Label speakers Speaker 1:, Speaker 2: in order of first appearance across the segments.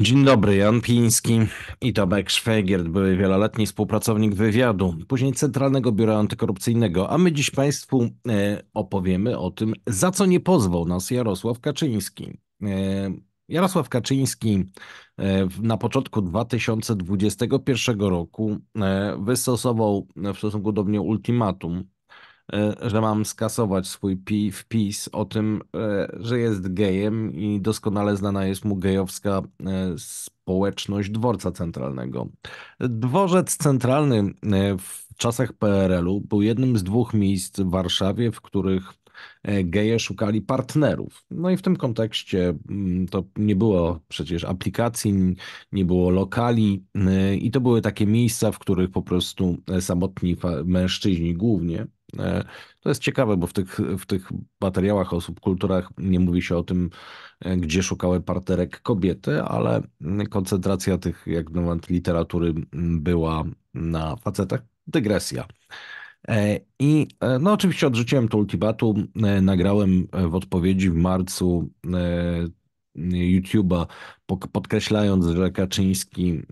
Speaker 1: Dzień dobry, Jan Piński i Tomek Szwegier, były wieloletni współpracownik wywiadu, później Centralnego Biura Antykorupcyjnego, a my dziś Państwu e, opowiemy o tym, za co nie pozwał nas Jarosław Kaczyński. E, Jarosław Kaczyński e, na początku 2021 roku wystosował w stosunku do mnie ultimatum, E, że mam skasować swój wpis o tym, e, że jest gejem i doskonale znana jest mu gejowska e, społeczność dworca centralnego. Dworzec centralny w czasach PRL-u był jednym z dwóch miejsc w Warszawie, w których geje szukali partnerów. No i w tym kontekście mm, to nie było przecież aplikacji, nie było lokali i to były takie miejsca, w których po prostu samotni mężczyźni głównie E, to jest ciekawe, bo w tych, w tych materiałach o subkulturach nie mówi się o tym, e, gdzie szukały parterek kobiety, ale koncentracja tych, jak na literatury była na facetach. Dygresja. E, I no oczywiście odrzuciłem to ultimatum, nagrałem w odpowiedzi w marcu YouTube'a, podkreślając, że Kaczyński,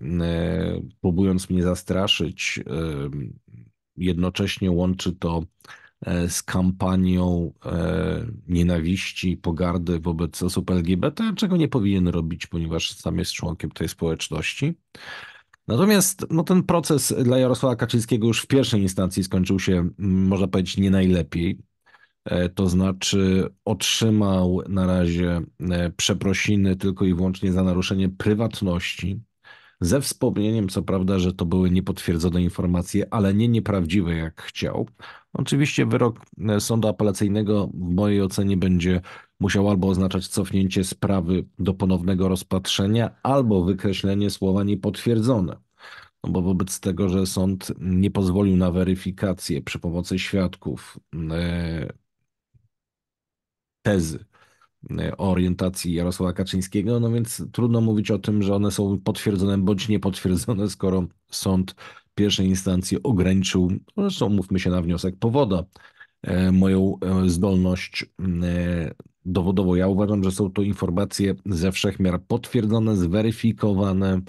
Speaker 1: próbując mnie zastraszyć, jednocześnie łączy to e, z kampanią e, nienawiści pogardy wobec osób LGBT, czego nie powinien robić, ponieważ sam jest członkiem tej społeczności. Natomiast no, ten proces dla Jarosława Kaczyńskiego już w pierwszej instancji skończył się, można powiedzieć, nie najlepiej. E, to znaczy, otrzymał na razie przeprosiny tylko i wyłącznie za naruszenie prywatności ze wspomnieniem, co prawda, że to były niepotwierdzone informacje, ale nie nieprawdziwe, jak chciał. Oczywiście wyrok e, sądu apelacyjnego w mojej ocenie będzie musiał albo oznaczać cofnięcie sprawy do ponownego rozpatrzenia, albo wykreślenie słowa niepotwierdzone. No bo wobec tego, że sąd nie pozwolił na weryfikację przy pomocy świadków e, tezy, Y, orientacji Jarosława Kaczyńskiego, no więc trudno mówić o tym, że one są potwierdzone bądź niepotwierdzone, skoro sąd pierwszej instancji ograniczył, zresztą mówmy się na wniosek powoda, e, moją e, zdolność e, dowodowo. Ja uważam, że są to informacje ze wszechmiar potwierdzone, zweryfikowane.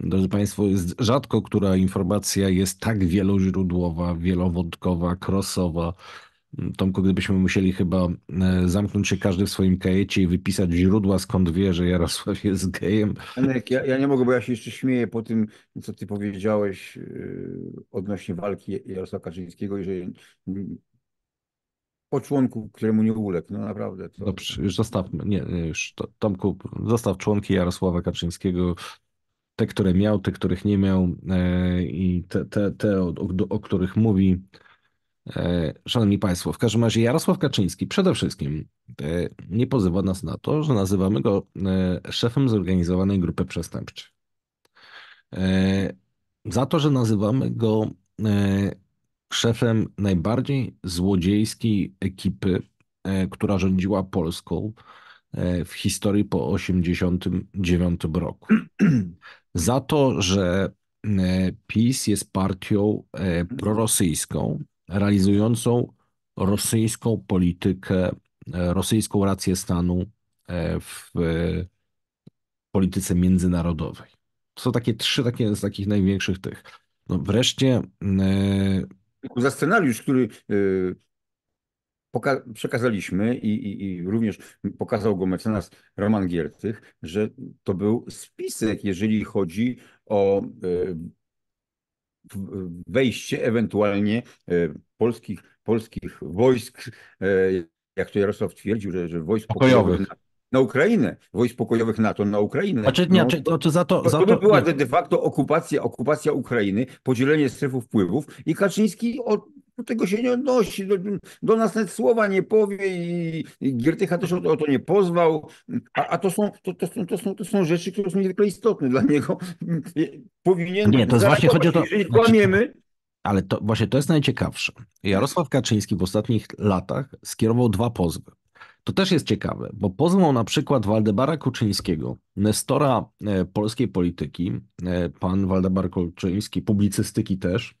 Speaker 1: Drodzy Państwo, rzadko która informacja jest tak wieloźródłowa, wielowątkowa, krosowa, Tomku, gdybyśmy musieli chyba e, zamknąć się każdy w swoim kajecie i wypisać źródła, skąd wie, że Jarosław jest gejem.
Speaker 2: Janek, ja, ja nie mogę, bo ja się jeszcze śmieję po tym, co ty powiedziałeś e, odnośnie walki Jarosława Kaczyńskiego i że po członku, któremu nie uległ. No naprawdę. To...
Speaker 1: Dobrze, już zostawmy. Nie, nie już. To, Tomku, zostaw członki Jarosława Kaczyńskiego. Te, które miał, te, których nie miał e, i te, te, te o, o których mówi. E, szanowni Państwo, w każdym razie Jarosław Kaczyński przede wszystkim e, nie pozywa nas na to, że nazywamy go e, szefem zorganizowanej grupy przestępczej. Za to, że nazywamy go szefem najbardziej złodziejskiej ekipy, która rządziła Polską w historii po 1989 roku. Za to, że PiS jest partią prorosyjską, realizującą rosyjską politykę, e, rosyjską rację stanu e, w e, polityce międzynarodowej. To są takie trzy takie z takich największych tych. No wreszcie.
Speaker 2: Za scenariusz, który przekazaliśmy i, i, i, również pokazał go mecenas Roman Giertych, że to był spisek, jeżeli chodzi o wejście ewentualnie e, polskich, polskich wojsk, e, jak to Jarosław twierdził, że, że wojsk pokojowych. pokojowych na Ukrainę, wojsk pokojowych NATO na Ukrainę. Znaczy, nie, no, czy,
Speaker 1: to, no, za to, to, za to by była
Speaker 2: de facto okupacja, okupacja Ukrainy, podzielenie strefy wpływów i Kaczyński od, no tego się nie odnosi, do, no, do nas nawet słowa nie powie i, i Giertycha też o to, o to nie pozwał, a, a to, są, to, to, są, to, są, to są rzeczy, które są niezwykle istotne dla niego. Powinien nie, to właśnie chodzi o to... Jeżeli kłamiemy,
Speaker 1: ale to właśnie to jest najciekawsze. Jarosław Kaczyński w ostatnich latach skierował dwa pozwy. To też jest ciekawe, bo pozwał na przykład Waldebara Kuczyńskiego, nestora e, polskiej polityki, e, pan Waldebar Kuczyński, publicystyki też,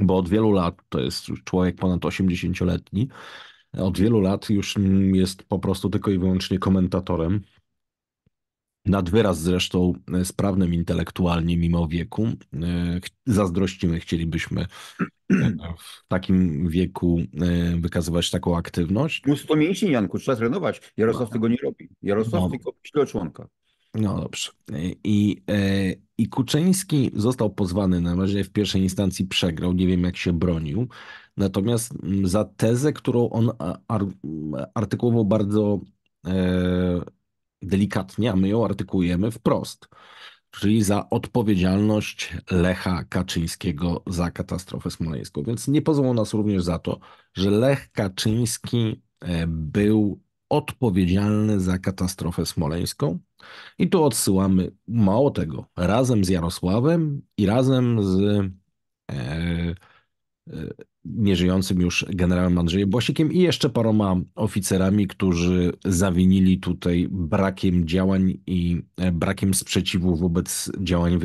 Speaker 1: bo od wielu lat, to jest człowiek ponad 80-letni, od wielu lat już jest po prostu tylko i wyłącznie komentatorem. Nad wyraz zresztą e, sprawnym intelektualnie mimo wieku. E, zazdrościmy, chcielibyśmy e, w takim wieku wykazywać taką aktywność.
Speaker 2: to mieć, Janku, trzeba trenować. Jarosław no. tego nie robi. Jarosław no. tylko myśli o członkach.
Speaker 1: No dobrze. E, I, e, I Kuczyński został pozwany na razie w pierwszej instancji przegrał, nie wiem jak się bronił. Natomiast za tezę, którą on artykułował bardzo e, delikatnie, a my ją artykułujemy wprost, czyli za odpowiedzialność Lecha Kaczyńskiego za katastrofę smoleńską. Więc nie pozwolą nas również za to, że Lech Kaczyński był odpowiedzialny za katastrofę smoleńską. I tu odsyłamy, mało tego, razem z Jarosławem i razem z e, e, nieżyjącym już generałem Andrzejem Błasikiem i jeszcze paroma oficerami, którzy zawinili tutaj brakiem działań i e, brakiem sprzeciwu wobec działań e,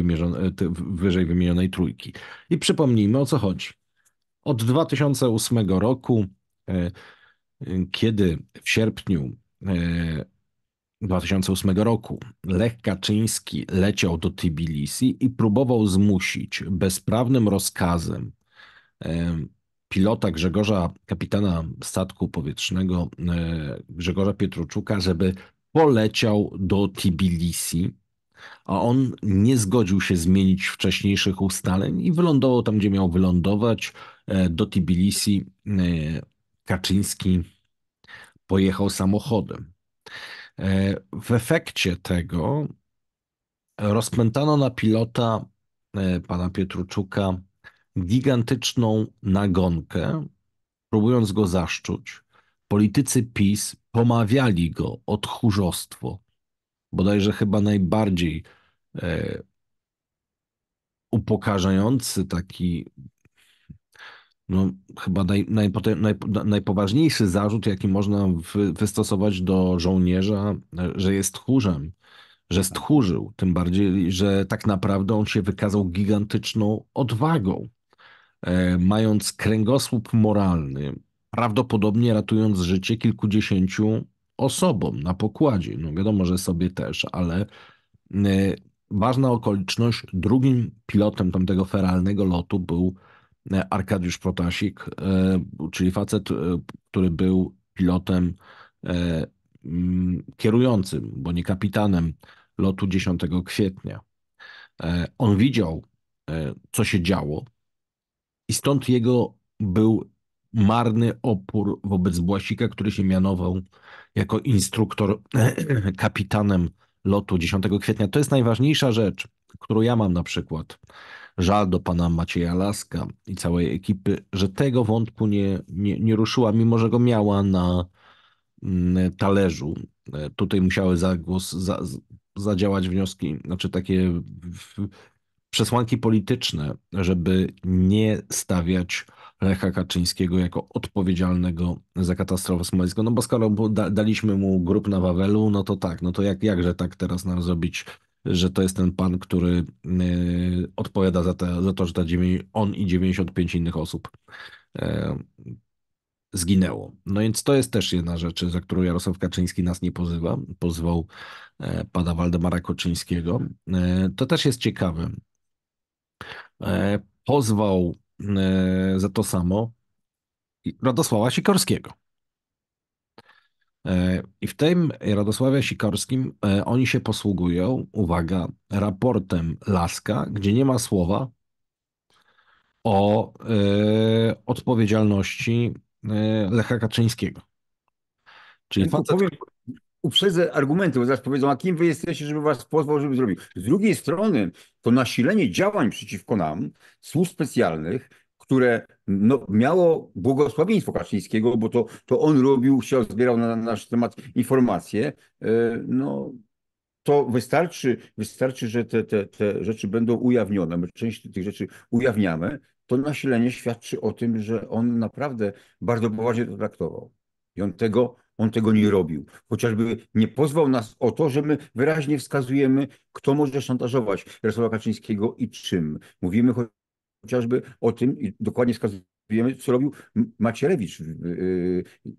Speaker 1: wyżej wymienionej trójki. I przypomnijmy o co chodzi. Od 2008 roku e, kiedy w sierpniu 2008 e, roku Lech Kaczyński leciał do Tbilisi i próbował zmusić bezprawnym rozkazem e, pilota Grzegorza, kapitana statku powietrznego e, Grzegorza Pietruczuka, żeby poleciał do Tbilisi, a on nie zgodził się zmienić wcześniejszych ustaleń i wylądował tam, gdzie miał wylądować. Do Tbilisi Kaczyński pojechał samochodem. E, w efekcie tego rozpętano na pilota e, pana Pietruczuka gigantyczną nagonkę, próbując go zaszczuć. Politycy PiS pomawiali go o tchórzostwo, bodajże chyba najbardziej e, upokarzający taki no, chyba naj, naj, najpoważniejszy zarzut, jaki można wy, wystosować do żołnierza, e, że jest tchórzem, że tak. stchórzył, tym bardziej, że tak naprawdę on się wykazał gigantyczną odwagą, e, mając kręgosłup moralny, prawdopodobnie ratując życie kilkudziesięciu osobom na pokładzie. No wiadomo, że sobie też, ale e, ważna okoliczność, drugim pilotem tamtego feralnego lotu był E, Arkadiusz Protasik, e, czyli facet, e, który był pilotem mm, kierującym, bo nie kapitanem lotu 10 kwietnia. On widział, co się działo, i stąd jego był marny opór wobec Błasika, który się mianował jako instruktor, kapitanem lotu 10 kwietnia. To jest najważniejsza rzecz, którą ja mam na przykład Żal do pana Macieja Laska i całej ekipy, że tego wątku nie, nie, nie ruszyła, mimo że go miała na mm, talerzu. E, tutaj musiały zagłos, za, zadziałać wnioski, znaczy takie przesłanki polityczne, żeby nie stawiać Lecha Kaczyńskiego jako odpowiedzialnego za katastrofę smoleńską. No bo skoro da, daliśmy mu grup na Wawelu, no to tak, no to jak, jakże tak teraz nam zrobić że to jest ten pan, który y, odpowiada za, te, za to, że on i 95 innych osób e, zginęło. No więc to jest też jedna rzecz, za którą Jarosław Kaczyński nas nie pozywa. Pozwał e, pana Waldemara Koczyńskiego. E, to też jest ciekawe. Pozwał za to samo Radosława Sikorskiego. E, I w tym Radosławie Sikorskim e, oni się posługują, uwaga, raportem Laska, gdzie nie ma słowa o y, odpowiedzialności Lecha Kaczyńskiego. Czyli facet... Powiem,
Speaker 2: uprzedzę argumenty, bo zaraz powiedzą, a kim wy jesteście, żeby was pozwał, żeby zrobił. Z drugiej strony, to nasilenie działań przeciwko nam, służb specjalnych, które no, miało błogosławieństwo Kaczyńskiego, bo to, to on robił, chciał, zbierał na, na nasz temat informacje, e, no to wystarczy, wystarczy że te, te, te rzeczy będą ujawnione. My część tych rzeczy ujawniamy. To nasilenie świadczy o tym, że on naprawdę bardzo poważnie to traktował. I on tego, on tego nie robił. Chociażby nie pozwał nas o to, że my wyraźnie wskazujemy, kto może szantażować Jarosława Kaczyńskiego i czym. Mówimy chociażby o tym i dokładnie wskazujemy, co robił Macierewicz y,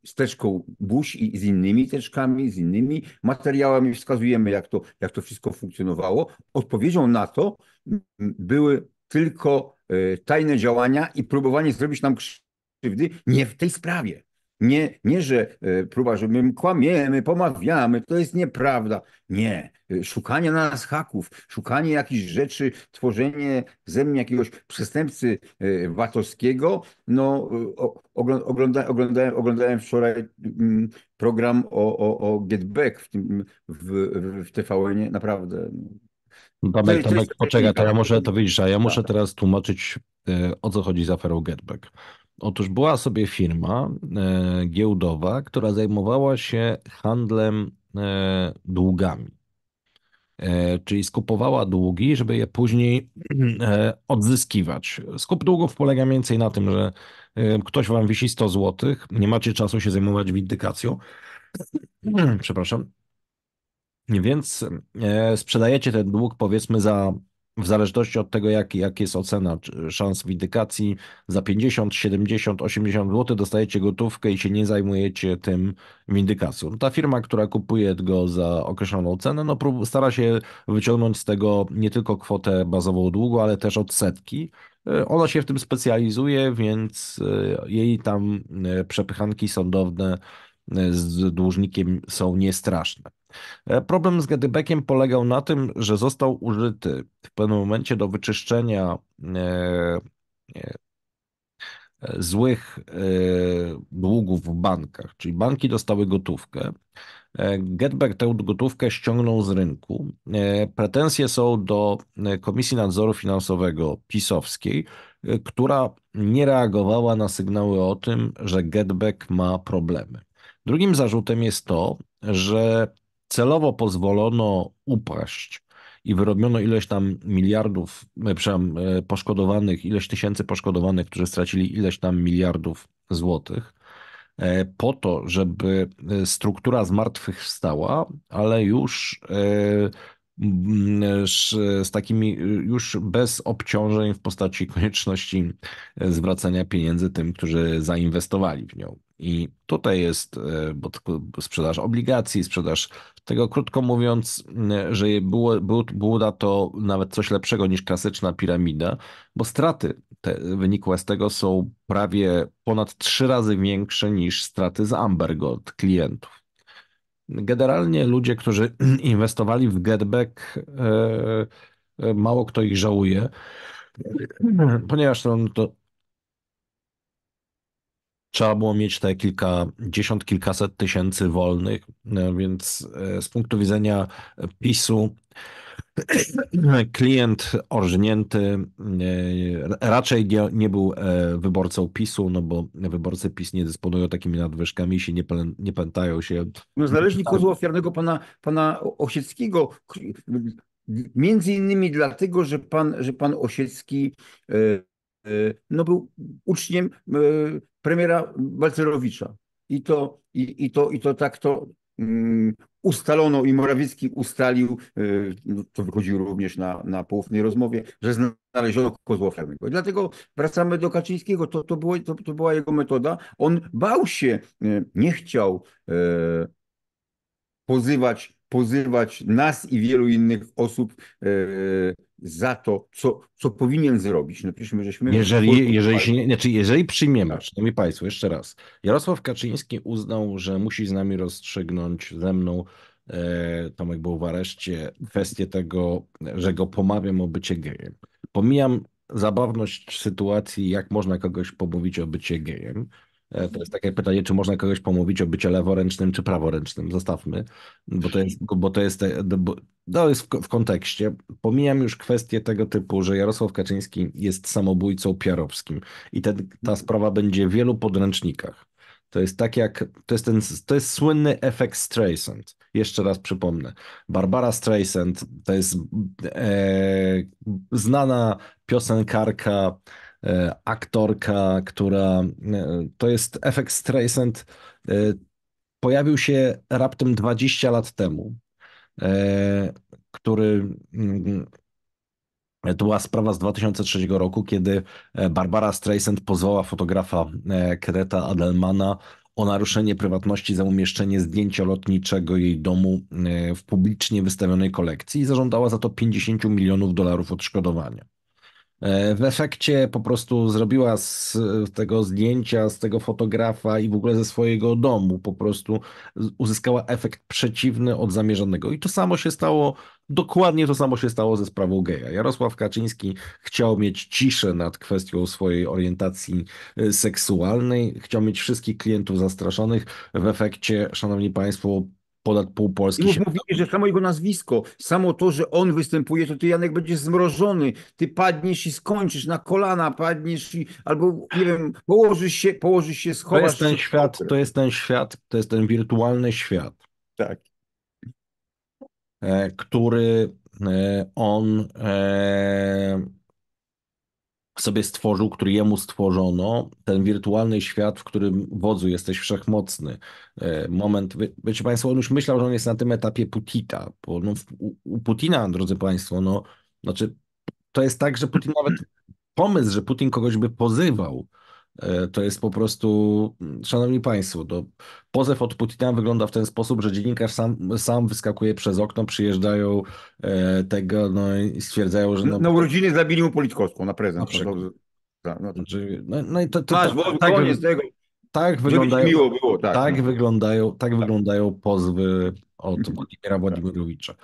Speaker 2: z teczką Buś i z innymi teczkami, z innymi materiałami. Wskazujemy, jak to, jak to wszystko funkcjonowało. Odpowiedzią na to były tylko y, tajne działania i próbowanie zrobić nam krzywdy nie w tej sprawie. Nie, nie, że e, próba, że my kłamiemy, pomawiamy, to jest nieprawda. Nie. Szukanie na nas haków, szukanie jakichś rzeczy, tworzenie ze mnie jakiegoś przestępcy e, VAT-owskiego. No, ogląda, oglądałem, oglądałem wczoraj mm, program o, o, o Get Back w, tym, w, w TVN-ie. Naprawdę. No.
Speaker 1: No Tomek, Tomek, poczekaj, to ja muszę, to widzisz, a ja tak. muszę teraz tłumaczyć, e, o co chodzi z aferą Get Back. Otóż była sobie firma e, giełdowa, która zajmowała się handlem e, długami. E, czyli skupowała długi, żeby je później odzyskiwać. Skup długów polega mniej więcej na tym, że ktoś wam wisi 100 zł, nie macie czasu się zajmować windykacją. Przepraszam. Więc sprzedajecie ten dług powiedzmy za w zależności od tego, jak, jak jest ocena szans windykacji, za 50, 70, 80 zł dostajecie gotówkę i się nie zajmujecie tym windykacją. Ta firma, która kupuje go za określoną cenę, no, stara się wyciągnąć z tego nie tylko kwotę bazową długu, ale też odsetki. E, ona się w tym specjalizuje, więc e, jej tam e, przepychanki sądowne z dłużnikiem są niestraszne. E, problem z Gedybekiem polegał na tym, że został użyty w pewnym momencie do wyczyszczenia e, e, złych długów w bankach, czyli banki dostały gotówkę. Getback tę gotówkę ściągnął z rynku. Pretensje są do Komisji Nadzoru Finansowego pisowskiej, która nie reagowała na sygnały o tym, że Getback ma problemy. Drugim zarzutem jest to, że celowo pozwolono upaść i wyrobiono ileś tam miliardów, e, przepraszam, e, poszkodowanych, ileś tysięcy poszkodowanych, którzy stracili ileś tam miliardów złotych, e, po to, żeby struktura zmartwychwstała, ale już E, z takimi e, już bez obciążeń w postaci konieczności e, zwracania pieniędzy tym, którzy zainwestowali w nią. I tutaj jest bo sprzedaż obligacji, sprzedaż tego, krótko mówiąc, że było, było, było to nawet coś lepszego niż klasyczna piramida, bo straty te wynikłe z tego są prawie ponad trzy razy większe niż straty z Amber od klientów. Generalnie ludzie, którzy inwestowali w getback, e, e, mało kto ich żałuje, ponieważ to, to trzeba było mieć te dziesiąt kilkaset tysięcy wolnych, e, więc z punktu widzenia PiSu klient orżnięty e, raczej nie, nie, był e, wyborcą PiSu, no bo wyborcy PiS nie dysponują takimi nadwyżkami i się nie, pę, nie pętają się.
Speaker 2: No zależnie kozła ofiarnego pana, pana Osieckiego, między innymi dlatego, że pan, że pan Osiecki e, no był uczniem premiera Balcerowicza. I to, i, i to, i to tak to Mm, ustalono i Morawiecki ustalił, e, no, to wychodziło również na, na poufnej rozmowie, że znaleziono kozła ofiarnego. Dlatego wracamy do Kaczyńskiego, to, to, było, to, to była jego metoda. On bał się, e, nie chciał e, pozywać pozywać nas i wielu innych osób e, za to, co, co powinien zrobić. No przecież żeśmy... Jeżeli, jeżeli,
Speaker 1: się znaczy jeżeli przyjmiemy, tak. szanowni państwo, jeszcze raz, Jarosław Kaczyński uznał, że musi z nami rozstrzygnąć, ze mną, e, Tomek był w areszcie, kwestię tego, że go pomawiam o bycie gejem. Pomijam zabawność sytuacji, jak można kogoś pomówić o bycie gejem, E, to jest takie pytanie, czy można kogoś pomówić o bycie leworęcznym czy praworęcznym. Zostawmy, bo to jest, bo to jest, bo to jest w kontekście. Pomijam już kwestię tego typu, że Jarosław Kaczyński jest samobójcą piarowskim i ten, ta mhm. sprawa będzie w wielu podręcznikach. To jest tak jak, to jest, ten, to jest słynny efekt Streisand. Jeszcze raz przypomnę. Barbara Streisand to jest e, znana piosenkarka E, aktorka, która e, to jest efekt Streisand, e, pojawił się raptem 20 lat temu, który mm, to była sprawa z 2003 roku, kiedy Barbara Streisand pozwała fotografa Kreta Adelmana o naruszenie prywatności za umieszczenie zdjęcia lotniczego jej domu w publicznie wystawionej kolekcji i zażądała za to 50 milionów dolarów odszkodowania. E, w efekcie po prostu zrobiła z e, tego zdjęcia, z tego fotografa i w ogóle ze swojego domu, po prostu uzyskała efekt przeciwny od zamierzonego. I to samo się stało, dokładnie to samo się stało ze sprawą geja. Jarosław Kaczyński chciał mieć ciszę nad kwestią swojej orientacji e, seksualnej, chciał mieć wszystkich klientów zastraszonych. W efekcie, szanowni państwo, ponad pół Polski. I już mówili,
Speaker 2: że samo jego nazwisko, samo to, że on występuje, to ty Janek będziesz zmrożony, ty padniesz i skończysz na kolana, padniesz i albo nie wiem, położysz się, położysz się, schowasz. To jest ten świat,
Speaker 1: to jest ten świat, to jest ten wirtualny świat. Tak. E, który e, on e, sobie stworzył, który jemu stworzono, ten wirtualny świat, w którym wodzu jesteś wszechmocny. E, moment, wie, wiecie Państwo, on już myślał, że on jest na tym etapie Putina, bo no, u, u Putina, drodzy Państwo, no, znaczy to jest tak, że Putin nawet pomysł, że Putin kogoś by pozywał, E, to jest po prostu, szanowni państwo, to pozew od Putina wygląda w ten sposób, że dziennikarz sam, sam wyskakuje przez okno, przyjeżdżają e, tego no, i stwierdzają, że... No, na urodziny zabili mu Politkowską na prezent. Na no, no, to, no, znaczy, no, no, i to, to, Masz, tak, tego. Tak wyglądają, miło było, tak, tak no. wyglądają, tak, tak wyglądają pozwy od mhm. Władimira tak. Władimirowicza.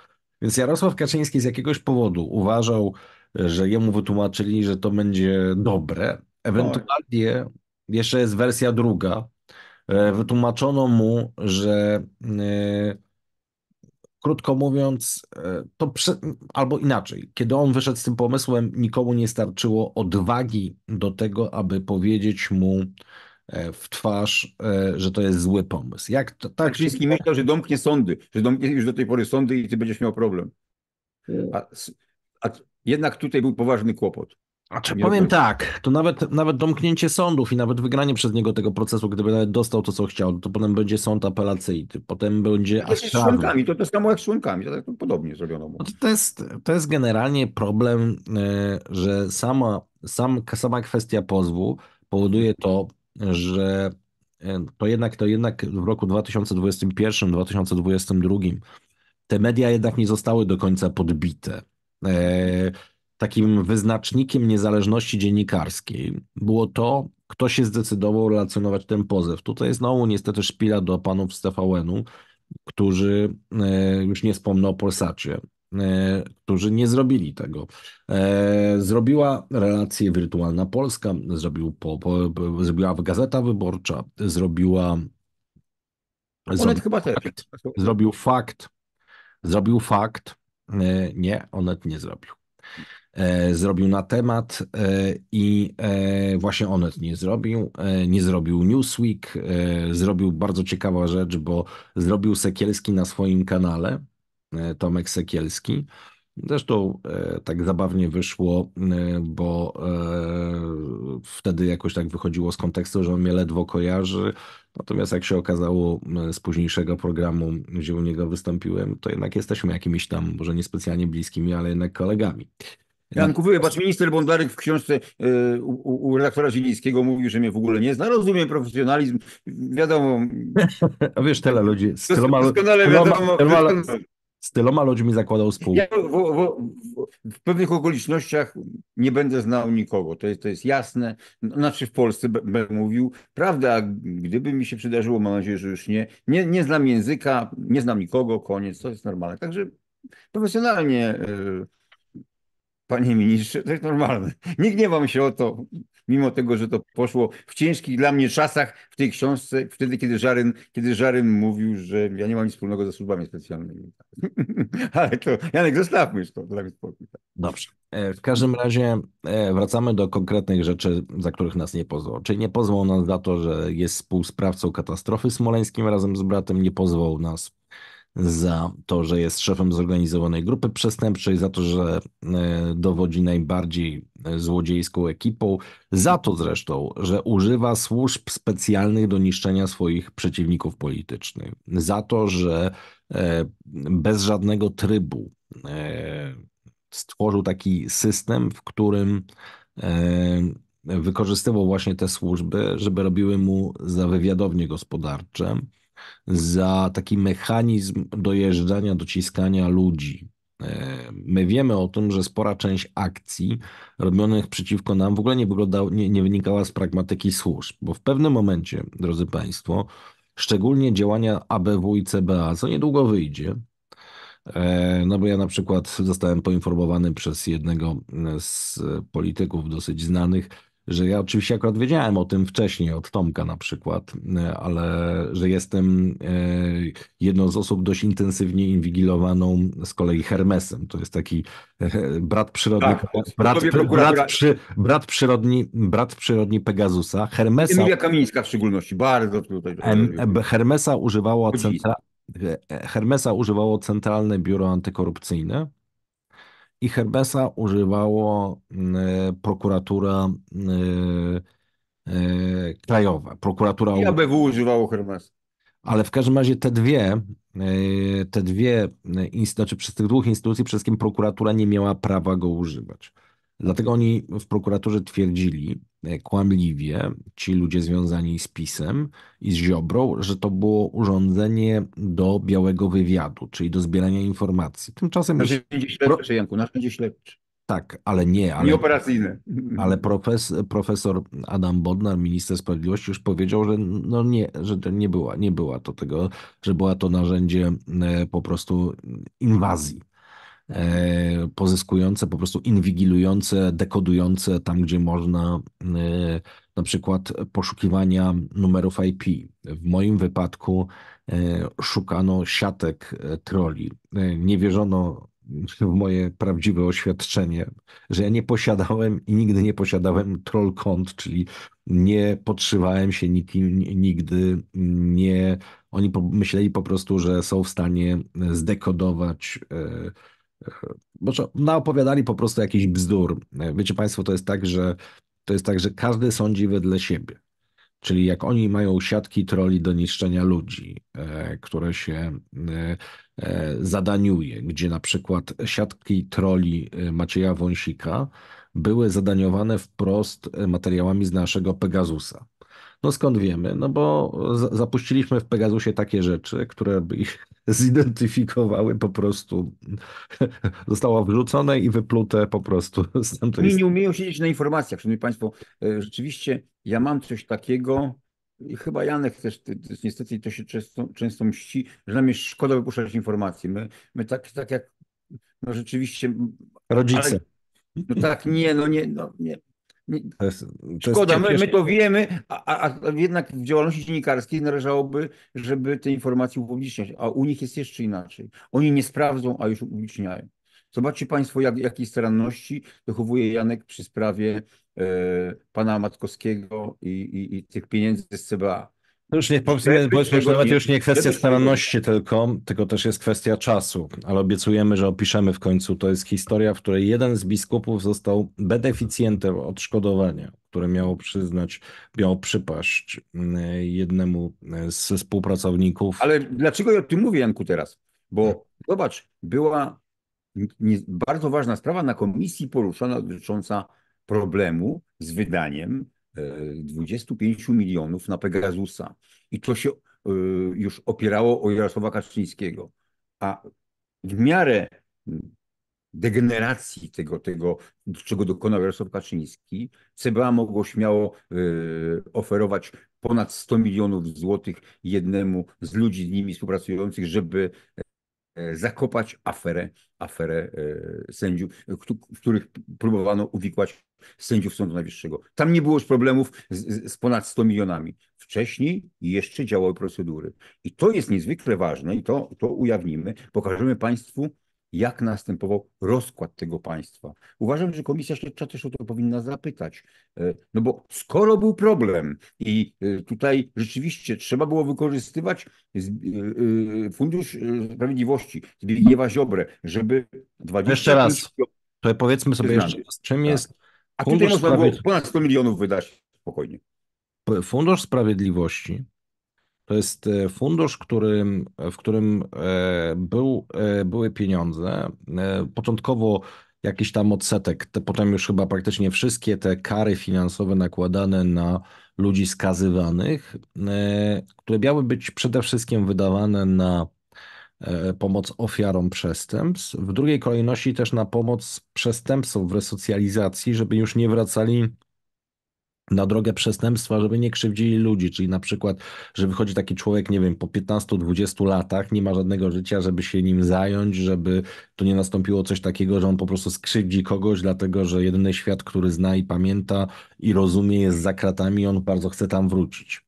Speaker 1: Więc Jarosław Kaczyński z jakiegoś powodu uważał, że jemu wytłumaczyli, że to będzie dobre, Ewentualnie jeszcze jest wersja druga. E, wytłumaczono mu, że e, krótko mówiąc, e, to albo inaczej, kiedy on wyszedł z tym pomysłem, nikomu nie starczyło odwagi do tego, aby powiedzieć mu w twarz, że to jest zły pomysł. Jak to, tak Kaczyński się... myślał, że domknie sądy, że domknie już do tej pory
Speaker 2: sądy i ty będziesz miał problem. Hmm. A, a jednak tutaj był poważny kłopot.
Speaker 1: Znaczy, powiem tak, to nawet, nawet domknięcie sądów i nawet wygranie przez niego tego procesu, gdyby nawet dostał to, co chciał, to potem będzie sąd apelacyjny, potem będzie aż z członkami,
Speaker 2: to, jest samo jak z członkami, tak to podobnie zrobiono mu. No
Speaker 1: to, jest, to jest generalnie problem, e, że sama, sam, sama kwestia pozwu powoduje to, że e, to jednak, to jednak w roku 2021-2022 te media jednak nie zostały do końca podbite. E, takim wyznacznikiem niezależności dziennikarskiej było to, kto się zdecydował relacjonować ten pozew. Tutaj znowu niestety szpila do panów z TVN-u, którzy e, już nie wspomnę o Polsacie, e, którzy nie zrobili tego. E, zrobiła relację Wirtualna Polska, zrobił po, po, zrobiła Gazeta Wyborcza, zrobiła. Onet chyba też. Zrobił fakt. Zrobił fakt. Nie, Onet nie zrobił. E, zrobił na temat e, i e, właśnie Onet nie zrobił. Nie zrobił Newsweek, zrobił bardzo ciekawa rzecz, bo zrobił Sekielski na swoim kanale, Tomek Sekielski. Zresztą tak zabawnie wyszło, bo wtedy jakoś tak wychodziło z kontekstu, że on mnie ledwo kojarzy. Natomiast jak się okazało z późniejszego programu, gdzie u niego wystąpiłem, to jednak jesteśmy jakimiś tam, może niespecjalnie bliskimi, ale jednak kolegami. Janku,
Speaker 2: wybacz, minister Bondarek w książce e, u, u redaktora Zielińskiego mówił, że mnie w ogóle nie zna. Rozumiem profesjonalizm, wiadomo.
Speaker 1: A wiesz, tyle ludzi z tyloma, doskonale wiadomo, z tyloma ludźmi zakładał spółkę.
Speaker 2: Ja w, w, w, pewnych okolicznościach nie będę znał nikogo, to jest, to jest jasne. No, znaczy w Polsce bym mówił. Prawda, gdyby mi się przydarzyło, mam nadzieję, że już nie, nie, nie znam języka, nie znam nikogo, koniec, to jest normalne. Także profesjonalnie... Yy, panie ministrze, to jest normalne. Nikt nie wam się o to, mimo tego, że to poszło w ciężkich dla mnie czasach w tej książce, wtedy, kiedy Żaryn, kiedy Żaryn mówił, że ja nie mam nic wspólnego ze służbami specjalnymi. Ale to, Janek, zostawmy już to, dla mnie spokój.
Speaker 1: Tak. Dobrze. E, w każdym razie e, wracamy do konkretnych rzeczy, za których nas nie pozwał. Czyli nie pozwał nas za to, że jest współsprawcą katastrofy smoleńskim razem z bratem, nie pozwał nas za to, że jest szefem zorganizowanej grupy przestępczej, za to, że e, dowodzi najbardziej e, złodziejską ekipą, za to zresztą, że używa służb specjalnych do niszczenia swoich przeciwników politycznych, za to, że e, bez żadnego trybu stworzył taki system, w którym wykorzystywał właśnie te służby, żeby robiły mu za wywiadownie gospodarcze za taki mechanizm dojeżdżania, dociskania ludzi. E, my wiemy o tym, że spora część akcji robionych przeciwko nam w ogóle nie, wyglądała, nie, nie wynikała z pragmatyki służb, bo w pewnym momencie, drodzy Państwo, szczególnie działania ABW i CBA, co niedługo wyjdzie, e, no bo ja na przykład zostałem poinformowany przez jednego z polityków dosyć znanych, że ja oczywiście akurat wiedziałem o tym wcześniej, od Tomka na przykład, e, ale że jestem e, jedną z osób dość intensywnie inwigilowaną z kolei Hermesem. To jest taki e, brat przyrodni, tak, brat, brat, przy, brat, przyrodni, brat przyrodni Pegasusa. Hermesa, Emilia
Speaker 2: Kamińska w szczególności, bardzo tutaj.
Speaker 1: Hermesa używało, centra, Hermesa używało Centralne Biuro Antykorupcyjne i Herbesa używało mm, prokuratura mm, e, e, krajowa, prokuratura... I ABW
Speaker 2: używało Hermesa.
Speaker 1: Ale w każdym razie te dwie, e, te dwie, znaczy przez tych dwóch instytucji przede wszystkim prokuratura nie miała prawa go używać. Dlatego oni w prokuraturze twierdzili, E, kłamliwie ci ludzie związani z PiSem i z Ziobrą, że to było urządzenie do białego wywiadu, czyli do zbierania informacji.
Speaker 2: Tymczasem... Narzędzie jest... śledczy, Janku, narzędzie śledczy.
Speaker 1: Tak, ale nie. Ale,
Speaker 2: nieoperacyjne. Ale
Speaker 1: profes, profesor Adam Bodnar, minister sprawiedliwości, już powiedział, że no nie, że to nie była, nie była to tego, że była to narzędzie e, po prostu inwazji E, pozyskujące, po prostu inwigilujące, dekodujące tam, gdzie można, e, na przykład poszukiwania numerów IP. W moim wypadku e, szukano siatek troli. Nie wierzono w moje prawdziwe oświadczenie, że ja nie posiadałem i nigdy nie posiadałem troll kont, czyli nie podszywałem się nikim, nigdy nie. Oni myśleli po prostu, że są w stanie zdekodować bo naopowiadali po prostu jakiś bzdur. Wiecie Państwo, to jest tak, że to jest tak, że każdy sądzi wedle siebie. Czyli jak oni mają siatki troli do niszczenia ludzi, e, które się e, e, zadaniuje, gdzie na przykład siatki troli Macieja Wąsika były zadaniowane wprost materiałami z naszego Pegasusa. No skąd wiemy? No bo zapuściliśmy w Pegasusie takie rzeczy, które by ich zidentyfikowały po prostu. Zostało wrzucone i wyplute po prostu. Oni nie
Speaker 2: umieją siedzieć na informacjach, szanowni państwo. E, rzeczywiście ja mam coś takiego, i chyba Janek też, też niestety to się często, często mści, że nam jest szkoda wypuszczać informacje. My, my tak, tak jak no rzeczywiście... Rodzice. Ale, no tak, nie, no nie, no nie.
Speaker 1: To jest, to Szkoda, my, my, to
Speaker 2: wiemy, a, a, jednak w działalności dziennikarskiej należałoby, żeby te informacje upubliczniać, a u nich jest jeszcze inaczej. Oni nie sprawdzą, a już upubliczniają. Zobaczcie Państwo, jak, jakiej staranności dochowuje Janek przy sprawie e, pana Matkowskiego i, i, i tych pieniędzy z CBA
Speaker 1: już nie, powiedzmy, powiedzmy że nawet już nie kwestia staranności tylko, tylko też jest kwestia czasu, ale obiecujemy, że opiszemy w końcu. To jest historia, w której jeden z biskupów został beneficjentem odszkodowania, które miało przyznać, miało przypaść mm, jednemu ze współpracowników. Ale
Speaker 2: dlaczego ja o tym mówię, Janku, teraz? Bo hmm. zobacz, była nie, bardzo ważna sprawa na komisji poruszona dotycząca problemu z wydaniem 25 milionów na Pegasusa. I to się y, już opierało o Jarosława Kaczyńskiego. A w miarę degeneracji tego, tego czego dokonał Jarosław Kaczyński, CBA mogło śmiało y, oferować ponad 100 milionów złotych jednemu z ludzi z nimi współpracujących, żeby E, zakopać aferę, aferę e, sędziów, w których próbowano uwikłać sędziów Sądu Najwyższego. Tam nie było już problemów z, z ponad 100 milionami. Wcześniej jeszcze działały procedury. I to jest niezwykle ważne i to, to ujawnimy. Pokażemy Państwu, jak następował rozkład tego państwa. Uważam, że Komisja Śledcza też o to powinna zapytać, e, no bo skoro był problem i e, tutaj rzeczywiście trzeba było wykorzystywać e, Fundusz Sprawiedliwości, Jewa Ziobrę, żeby 20... Jeszcze raz,
Speaker 1: to powiedzmy sobie jeszcze raz, czym tak. jest... A tutaj można było
Speaker 2: ponad 100 milionów wydać spokojnie.
Speaker 1: Fundusz Sprawiedliwości to jest e, fundusz, którym, w którym e, był, e, były pieniądze. Początkowo jakiś tam odsetek, te, potem już chyba praktycznie wszystkie te kary finansowe nakładane na ludzi skazywanych, które miały być przede wszystkim wydawane na pomoc ofiarom przestępstw, w drugiej kolejności też na pomoc przestępcom w resocjalizacji, żeby już nie wracali na drogę przestępstwa, żeby nie krzywdzili ludzi, czyli na przykład, że wychodzi taki człowiek, nie wiem, po 15-20 latach, nie ma żadnego życia, żeby się nim zająć, żeby tu nie nastąpiło coś takiego, że on po prostu skrzywdzi kogoś, dlatego że jedyny świat, który zna i pamięta i rozumie jest za kratami, on bardzo chce tam wrócić.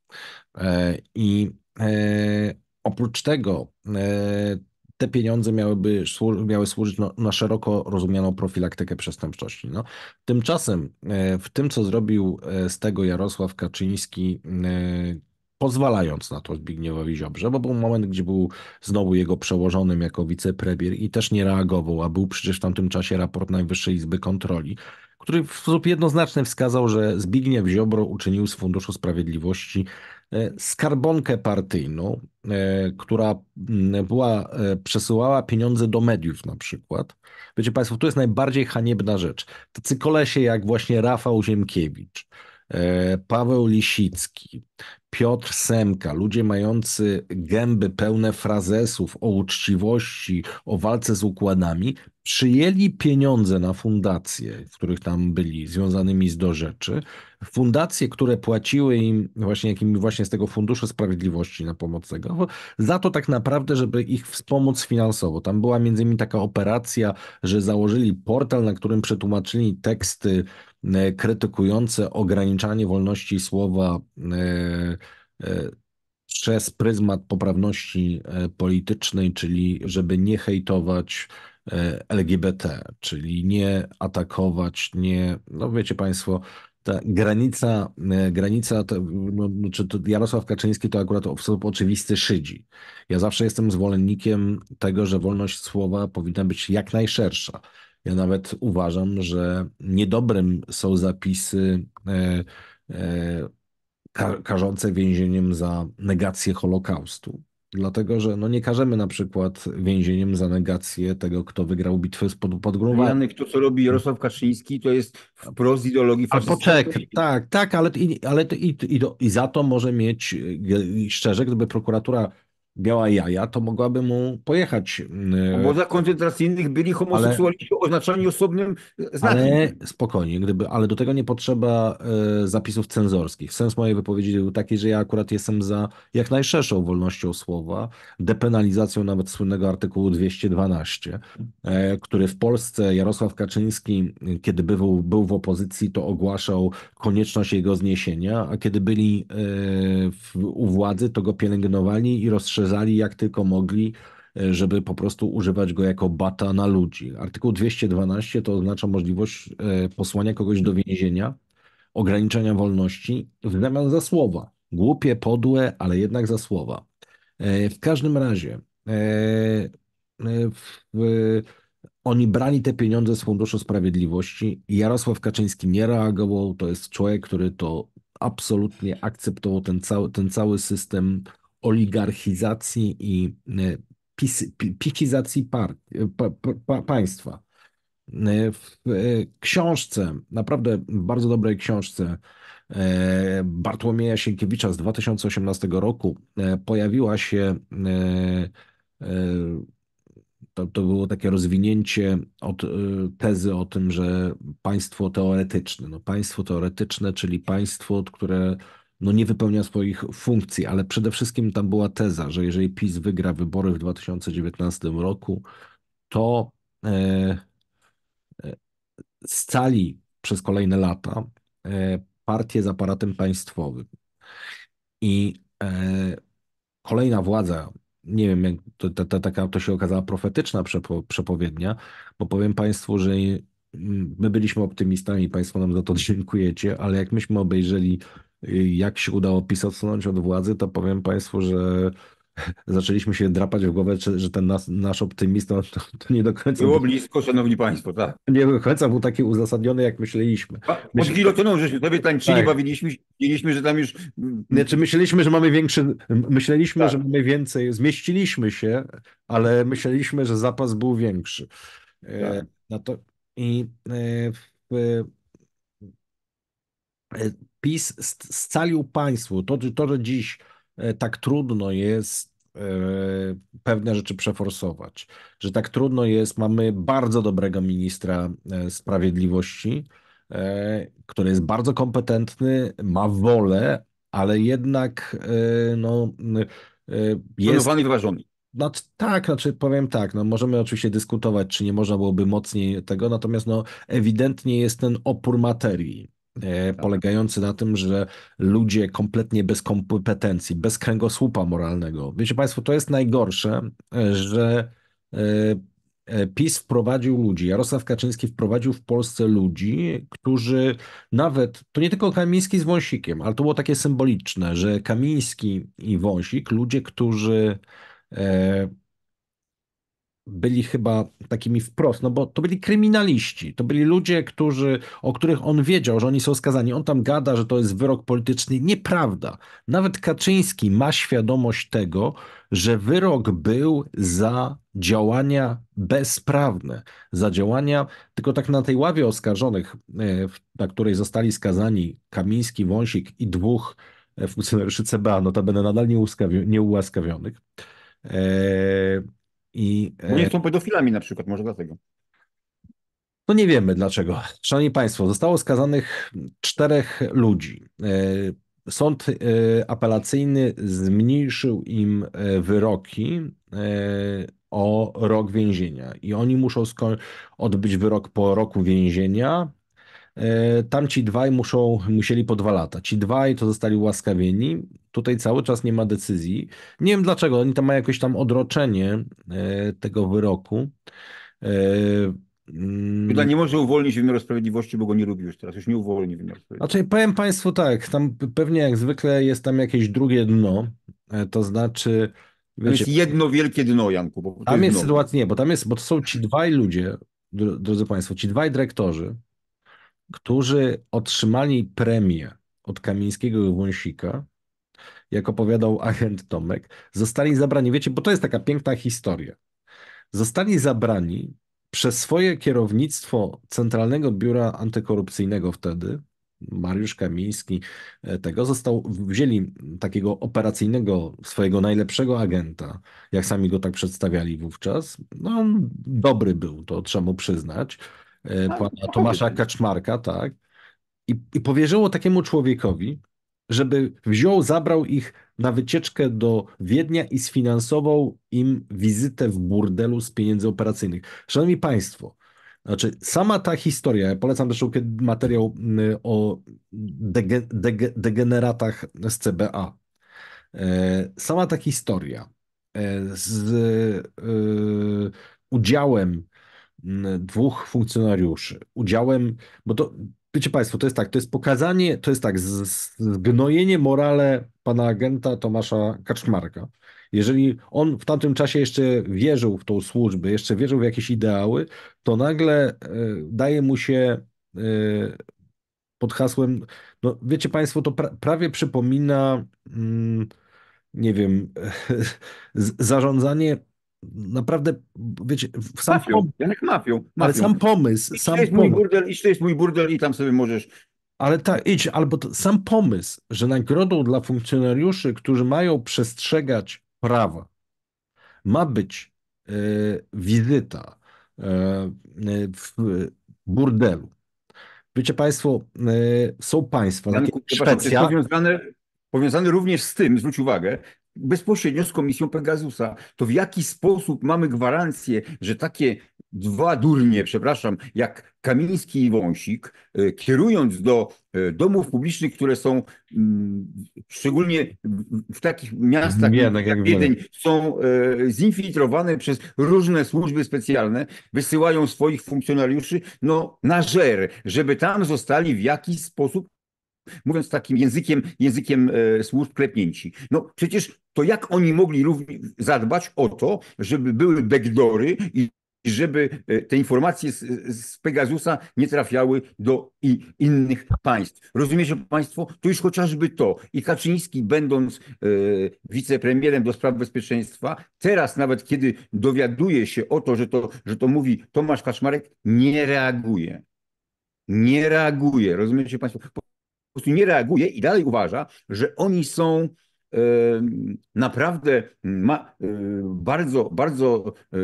Speaker 1: E, I e, Oprócz tego e, te pieniądze miałyby, miały służyć no, na szeroko rozumianą profilaktykę przestępczości. No. Tymczasem e, w tym, co zrobił e, z tego Jarosław Kaczyński, e, pozwalając na to Zbigniewowi Ziobrze, bo był moment, gdzie był znowu jego przełożonym jako wicepremier i też nie reagował, a był przecież w tamtym czasie raport Najwyższej Izby Kontroli, który w sposób jednoznaczny wskazał, że Zbigniew Ziobro uczynił z Funduszu Sprawiedliwości E, skarbonkę partyjną, e, która była, e, przesyłała pieniądze do mediów na przykład. Wiecie Państwo, tu jest najbardziej haniebna rzecz. Tacy kolesie jak właśnie Rafał Ziemkiewicz, E, Paweł Lisicki, Piotr Semka, ludzie mający gęby pełne frazesów o uczciwości, o walce z układami, przyjęli pieniądze na fundacje, w których tam byli, związanymi z do rzeczy. Fundacje, które płaciły im właśnie jakimi właśnie z tego Funduszu Sprawiedliwości na pomoc tego, za to tak naprawdę, żeby ich wspomóc finansowo. Tam była między innymi taka operacja, że założyli portal, na którym przetłumaczyli teksty E, krytykujące ograniczanie wolności słowa e, e, przez pryzmat poprawności politycznej, czyli żeby nie hejtować LGBT, czyli nie atakować, nie, no wiecie Państwo, ta granica, granica to, no, no, czy to Jarosław Kaczyński to akurat w sposób oczywisty szydzi. Ja zawsze jestem zwolennikiem tego, że wolność słowa powinna być jak najszersza. Ja nawet uważam, że niedobrym są zapisy e, e, karzące więzieniem za negację Holokaustu. Dlatego, że no nie każemy na przykład więzieniem za negację tego, kto wygrał bitwę z pod, Podgrunwalem.
Speaker 2: No, to, co robi Jarosław Kaczyński, to jest wprost ideologii faszystowskiej. A poczekaj,
Speaker 1: tak, tak, ale, i, i, i, do, i za to może mieć, e, szczerze, gdyby prokuratura biała jaja, to mogłaby mu pojechać. Bo za e,
Speaker 2: koncentracyjnych byli homoseksualiści ale, oznaczani osobnym znakiem. Ale
Speaker 1: spokojnie, gdyby, ale do tego nie potrzeba e, zapisów cenzorskich. Sens mojej wypowiedzi był taki, że ja akurat jestem za jak najszerszą wolnością słowa, depenalizacją nawet słynnego artykułu 212, e, który w Polsce Jarosław Kaczyński, kiedy bywał, był w opozycji, to ogłaszał konieczność jego zniesienia, a kiedy byli u władzy, to go pielęgnowali i rozszerzali rozgryzali jak tylko mogli, e, żeby po prostu używać go jako bata na ludzi. Artykuł 212 to oznacza możliwość e, posłania kogoś do więzienia, ograniczenia wolności w zamian za słowa. Głupie, podłe, ale jednak za słowa. E, w każdym razie w, oni brali te pieniądze z Funduszu Sprawiedliwości. Jarosław Kaczyński nie reagował. To jest człowiek, który to absolutnie akceptował ten cały, ten cały system oligarchizacji i pikizacji państwa. W książce, naprawdę bardzo dobrej książce e, Bartłomieja Sienkiewicza z 2018 roku e, pojawiła się e, to, to było takie rozwinięcie od, tezy o tym, że państwo teoretyczne. No, państwo teoretyczne, czyli państwo, które no nie wypełnia swoich funkcji, ale przede wszystkim tam była teza, że jeżeli PiS wygra wybory w 2019 roku, to scali e, e, przez kolejne lata e, partię z aparatem państwowym. I kolejna władza, nie wiem, jak to, to, to, taka, to się okazała profetyczna przepo, przepowiednia, bo powiem Państwu, że mm, my byliśmy optymistami, Państwo nam za to dziękujecie, ale jak myśmy obejrzeli jak się udało PiS odsunąć od władzy, to powiem Państwu, że zaczęliśmy się drapać w głowę, że ten nas, nasz optymistą, no to, to, nie do końca... Było
Speaker 2: blisko, szanowni państwo, tak.
Speaker 1: Nie do końca był taki uzasadniony, jak myśleliśmy. Pod
Speaker 2: gilotyną żeśmy sobie tańczyli, tak. bawiliśmy się, że tam już... Czy
Speaker 1: znaczy, myśleliśmy, że mamy większy... Myśleliśmy, tak. że mamy więcej... Zmieściliśmy się, ale myśleliśmy, że zapas był większy. E, tak. E, to... I... E, w, E, PiS scalił państwu. To, to że dziś e, tak trudno jest e, pewne rzeczy przeforsować, że tak trudno jest, mamy bardzo dobrego ministra sprawiedliwości, który jest bardzo kompetentny, ma wolę, ale jednak no, jest... Panowany wyważony. No tak, znaczy powiem tak, no możemy oczywiście dyskutować, czy nie można byłoby mocniej tego, natomiast no ewidentnie jest ten opór materii. E, tak. polegający na tym, że ludzie kompletnie bez kompetencji, bez kręgosłupa moralnego. Wiecie Państwo, to jest najgorsze, e, że e, PiS wprowadził ludzi, Jarosław Kaczyński wprowadził w Polsce ludzi, którzy nawet, to nie tylko Kamiński z Wąsikiem, ale to było takie symboliczne, że Kamiński i Wąsik, ludzie, którzy byli chyba takimi wprost, no bo to byli kryminaliści, to byli ludzie, którzy, o których on wiedział, że oni są skazani. On tam gada, że to jest wyrok polityczny. Nieprawda. Nawet Kaczyński ma świadomość tego, że wyrok był za działania bezprawne, za działania, tylko tak na tej ławie oskarżonych, e, na której zostali skazani Kamiński, Wąsik i dwóch e, funkcjonariuszy CBA, notabene nadal nieułaskawionych, e, i, nie są
Speaker 2: e, pedofilami na przykład, może dlatego.
Speaker 1: No nie wiemy dlaczego. Szanowni Państwo, zostało skazanych czterech ludzi. E, sąd e, apelacyjny zmniejszył im wyroki o rok więzienia i oni muszą odbyć wyrok po roku więzienia E, tam ci dwaj muszą, musieli po dwa lata. Ci dwaj to zostali ułaskawieni. Tutaj cały czas nie ma decyzji. Nie wiem dlaczego, oni tam mają jakieś tam odroczenie e, tego wyroku. Duda e, mm. nie może
Speaker 2: uwolnić wymiaru sprawiedliwości, bo go nie lubi już teraz, już nie uwolni wymiaru
Speaker 1: sprawiedliwości. Znaczy, powiem Państwu tak, tam pewnie jak zwykle jest tam jakieś drugie dno, to znaczy... Wiecie, tam jest jedno
Speaker 2: wielkie dno, Janku. Bo tam jest, jest
Speaker 1: sytuacja, nie, bo tam jest, bo to są ci dwaj ludzie, drodzy Państwo, ci dwaj dyrektorzy, którzy otrzymali premię od Kamińskiego i Wąsika, jak opowiadał agent Tomek, zostali zabrani, wiecie, bo to jest taka piękna historia. Zostali zabrani przez swoje kierownictwo Centralnego Biura Antykorupcyjnego wtedy, Mariusz Kamiński, e, tego został, wzięli takiego operacyjnego, swojego najlepszego agenta, jak sami go tak przedstawiali wówczas. No, on dobry był, to trzeba mu przyznać. E, tak, pana Tomasza Kaczmarka, tak, i, i powierzyło takiemu człowiekowi, żeby wziął, zabrał ich na wycieczkę do Wiednia i sfinansował im wizytę w burdelu z pieniędzy operacyjnych. Szanowni Państwo, znaczy sama ta historia, ja polecam zresztą materiał o dege, dege, degeneratach z CBA. E, sama ta historia e, z udziałem Mm, dwóch funkcjonariuszy udziałem, bo to, wiecie Państwo, to jest tak, to jest pokazanie, to jest tak, zgnojenie morale pana agenta Tomasza Kaczmarka. Jeżeli on w tamtym czasie jeszcze wierzył w tą służbę, jeszcze wierzył w jakieś ideały, to nagle e, daje mu się e, pod hasłem, no wiecie Państwo, to pra prawie przypomina, mm, nie wiem, zarządzanie naprawdę, wiecie, sam mafią, pom-
Speaker 2: mafią, mafią. Ale sam
Speaker 1: pomysł. I sam jest pomysł. mój burdel, to jest mój burdel i tam sobie możesz... Ale tak, idź, albo to, sam pomysł, że nagrodą dla funkcjonariuszy, którzy mają przestrzegać prawa, ma być y, wizyta y, w burdelu. Wiecie Państwo, y, są państwa Janku, takie specjalne.
Speaker 2: powiązane, powiązany również z tym, zwróć uwagę, bezpośrednio z Komisją Pegasusa. To w jaki sposób mamy gwarancję, że takie dwa durnie, przepraszam, jak Kamiński i Wąsik, e, kierując do e, domów publicznych, które są mm, szczególnie w takich miastach
Speaker 1: Nie, jak Wiedeń,
Speaker 2: są e, zinfiltrowane przez różne służby specjalne, wysyłają swoich funkcjonariuszy no, na żer, żeby tam zostali w jakiś sposób mówiąc takim językiem, językiem e, służb klepnięci. No przecież to jak oni mogli zadbać o to, żeby były backdory i żeby e, te informacje z, z Pegasusa nie trafiały do innych państw. Rozumiecie Państwo? To już chociażby to. I Kaczyński, będąc e, wicepremierem do spraw bezpieczeństwa, teraz nawet kiedy dowiaduje się o to, że to, że to mówi Tomasz Kaczmarek, nie reaguje. Nie reaguje. Rozumiecie Państwo? po prostu nie reaguje i dalej uważa, że oni są e, naprawdę ma, e, bardzo, bardzo e,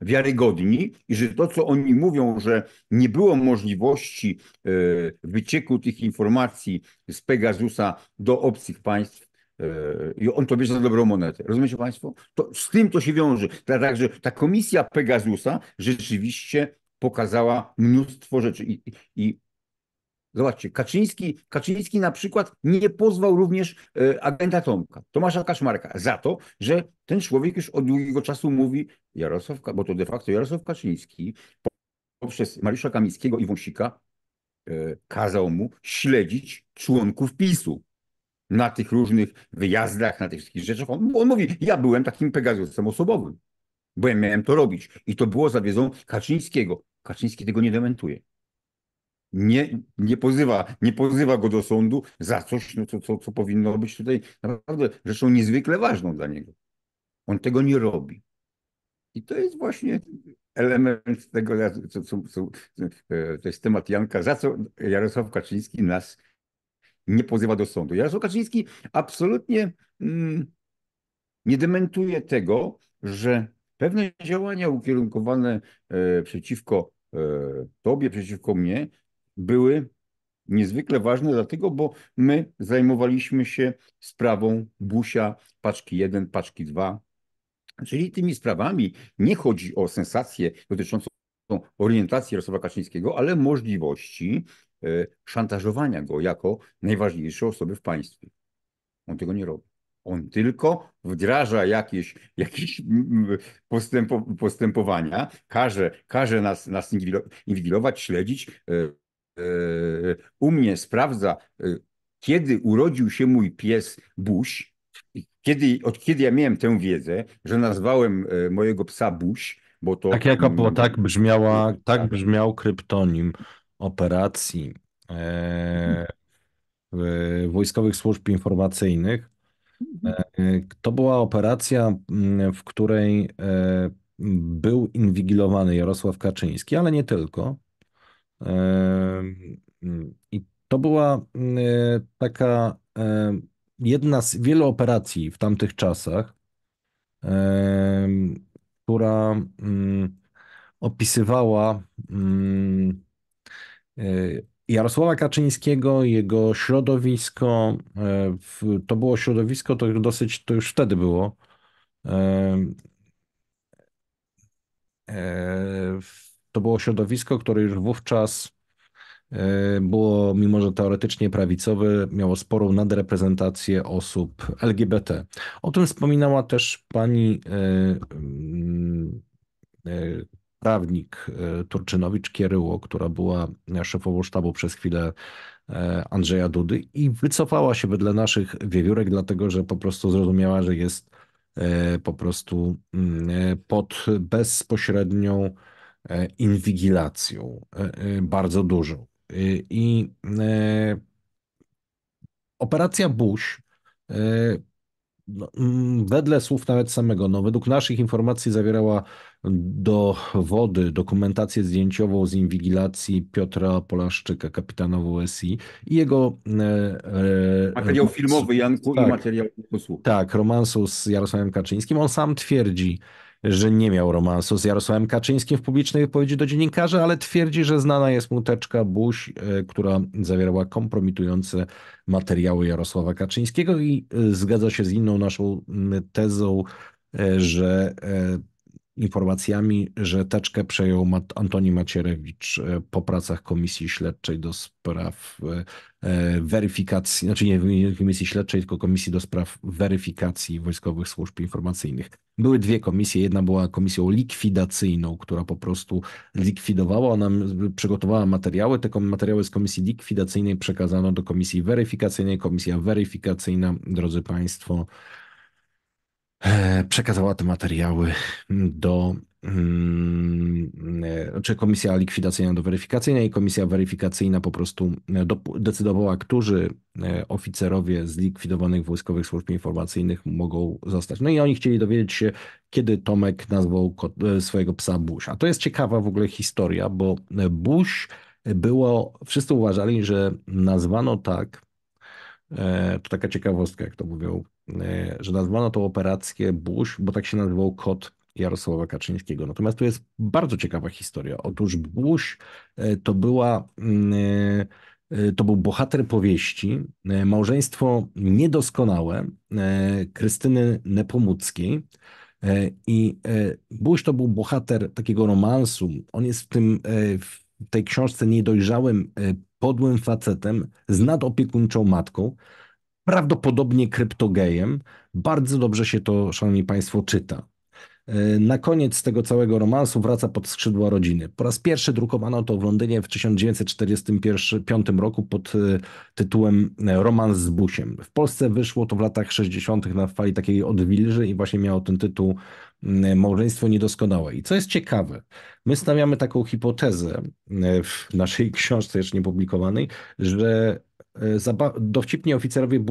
Speaker 2: wiarygodni i że to, co oni mówią, że nie było możliwości wycieku tych informacji z Pegasusa do obcych państw, i on to bierze za dobrą monetę. Rozumiecie Państwo? To z tym to się wiąże. Także ta komisja Pegasusa rzeczywiście pokazała mnóstwo rzeczy. I, i Zobaczcie, Kaczyński, Kaczyński na przykład nie pozwał również e, agenta Tomka, Tomasza Kaczmarka, za to, że ten człowiek już od długiego czasu mówi Jarosław, bo to de facto Jarosław Kaczyński poprzez Mariusza Kamińskiego i Wąsika e, kazał mu śledzić członków PiSu na tych różnych wyjazdach, na tych wszystkich rzeczach. On, on mówi, ja byłem takim Pegazusem osobowym, bo ja miałem to robić i to było za wiedzą Kaczyńskiego. Kaczyński tego nie dementuje nie, nie, pozywa, nie pozywa go do sądu za coś, no, co, co, co powinno być tutaj naprawdę rzeczą niezwykle ważną dla niego. On tego nie robi. I to jest właśnie element tego, co, co, co, e, to jest temat Janka, za co Jarosław Kaczyński nas nie pozywa do sądu. Jarosław Kaczyński absolutnie mm, nie dementuje tego, że pewne działania ukierunkowane e, przeciwko e, tobie, przeciwko mnie były niezwykle ważne, dlatego, bo my zajmowaliśmy się sprawą Busia, paczki 1, paczki 2. Czyli tymi sprawami nie chodzi o sensację dotyczącą orientacji Jarosława Kaczyńskiego, ale możliwości e, szantażowania go jako najważniejszej osoby w państwie. On tego nie robi. On tylko wdraża jakieś, jakieś postępo, postępowania, każe, każe nas, nas inwigilować, śledzić, e, u mnie sprawdza, y, kiedy urodził się mój pies Buś, kiedy, od kiedy ja miałem tę wiedzę, że nazwałem e, mojego psa Buś, bo to... Tak, jako, bo
Speaker 1: tak, brzmiała, tak, tak brzmiał kryptonim operacji e, e, Wojskowych Służb Informacyjnych. E, to była operacja, mm, w której e, był inwigilowany Jarosław Kaczyński, ale nie tylko. I to była e, taka e, jedna z wielu operacji w tamtych czasach, która mm, opisywała mm, e, Jarosława Kaczyńskiego, jego środowisko. To było środowisko, to dosyć, to już wtedy było to było środowisko, które już wówczas e, było, mimo że teoretycznie prawicowe, miało sporą nadreprezentację osób LGBT. O tym wspominała też pani e, mm, e, prawnik Turczynowicz Kieryło, która była szefową sztabu przez chwilę Andrzeja Dudy i wycofała się wedle naszych wiewiórek, dlatego że po prostu zrozumiała, że jest po prostu mm, pod bezpośrednią E, inwigilacją e, e, bardzo dużą. I operacja Buś, no, mm, wedle słów nawet samego, no według naszych informacji zawierała dowody, dokumentację zdjęciową z inwigilacji Piotra Polaszczyka, kapitana WSI i jego... materiał filmowy
Speaker 2: Janku tak, i materiał
Speaker 1: posłuch. Tak, romansu z Jarosławem Kaczyńskim. On sam twierdzi, że nie miał romansu z Jarosławem Kaczyńskim w publicznej wypowiedzi do dziennikarzy, ale twierdzi, że znana jest mu teczka Buś, e, która zawierała kompromitujące materiały Jarosława Kaczyńskiego i e, zgadza się z inną naszą mm, tezą, e, że informacjami, że teczkę przejął Antoni Macierewicz e, po pracach Komisji Śledczej do spraw e, e, weryfikacji, znaczy nie Komisji Śledczej, tylko Komisji do spraw weryfikacji wojskowych służb informacyjnych. Były dwie komisje. Jedna była komisją likwidacyjną, która po prostu likwidowała, ona przygotowała materiały. Te materiały z komisji likwidacyjnej przekazano do komisji weryfikacyjnej. Komisja weryfikacyjna, drodzy Państwo, E, przekazała te materiały do mm, e, czy komisja likwidacyjna do weryfikacyjnej i komisja weryfikacyjna po prostu e, decydowała, którzy oficerowie zlikwidowanych wojskowych służb informacyjnych mogą zostać. No i oni chcieli dowiedzieć się, kiedy Tomek nazwał swojego psa Bush. A to jest ciekawa w ogóle historia, bo Bush było, wszyscy uważali, że nazwano tak, to taka ciekawostka, jak to mówią E, że nazwano tą operację Bush, bo tak się nazywał kod Jarosława Kaczyńskiego. Natomiast tu jest bardzo ciekawa historia. Otóż Bush e, to była mm, e, to był bohater powieści, małżeństwo niedoskonałe Krystyny Nepomuckiej. I Bush to był bohater takiego romansu. On jest w, tym, w tej książce niedojrzałym, podłym facetem z nadopiekuńczą matką prawdopodobnie kryptogejem. Bardzo dobrze się to, szanowni państwo, czyta. E, na koniec tego całego romansu wraca pod skrzydła rodziny. Po raz pierwszy drukowano to w Londynie w 1945 roku pod e, tytułem e, Romans z Busiem. W Polsce wyszło to w latach 60. na fali takiej odwilży i właśnie miało ten tytuł Małżeństwo niedoskonałe. I co jest ciekawe, my stawiamy taką hipotezę w naszej książce jeszcze niepublikowanej, że E, dowcipni oficerowie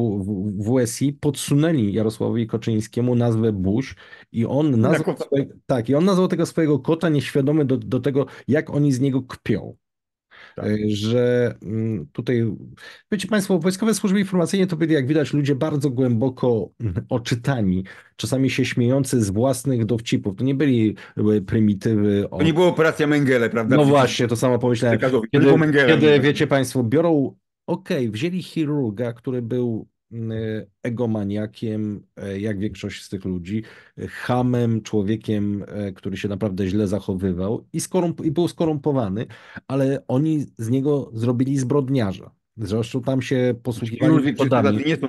Speaker 1: WSI podsunęli Jarosławowi Koczyńskiemu nazwę Bush i on nazwał, tak, i on nazwał tego swojego kota nieświadomy do, do tego, jak oni z niego kpią. Tak. E, że mm, tutaj, wiecie Państwo, wojskowe służby informacyjne to byli, jak widać, ludzie bardzo głęboko mm, oczytani, czasami się śmiejący z własnych dowcipów. To nie byli e, prymitywy. O... To nie była
Speaker 2: operacja Mengele, prawda? No właśnie, to samo
Speaker 1: pomyślałem. Kiedy, kiedy, wiecie Państwo, biorą okej, okay, wzięli chirurga, który był egomaniakiem, jak większość z tych ludzi, hamem, człowiekiem, który się naprawdę źle zachowywał i, skorump- i był skorumpowany, ale oni z niego zrobili zbrodniarza. Zresztą tam się posługiwali metodami. Nie są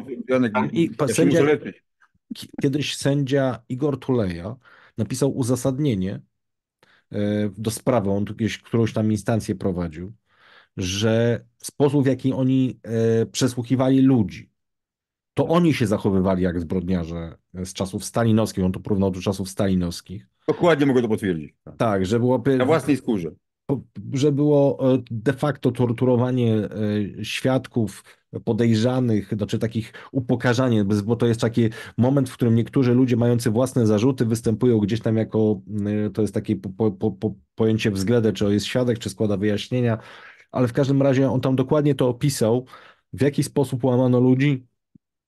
Speaker 2: I ja sędzia,
Speaker 1: kiedyś sędzia Igor Tuleja napisał uzasadnienie do sprawy, on jakieś, którąś tam instancję prowadził, że sposób, w jaki oni e, przesłuchiwali ludzi, to tak. oni się zachowywali jak zbrodniarze e, z czasów stalinowskich, on to porównał do czasów stalinowskich. Dokładnie mogę to potwierdzić. Tak, tak że było... Na własnej skórze. Że było e, de facto torturowanie świadków, podejrzanych, znaczy takich upokarzanie, bo to jest taki moment, w którym niektórzy ludzie mający własne zarzuty występują gdzieś tam jako, to jest takie po, po, po, pojęcie względy, czy jest świadek, czy składa wyjaśnienia, ale w każdym razie on tam dokładnie to opisał, w jaki sposób łamano ludzi,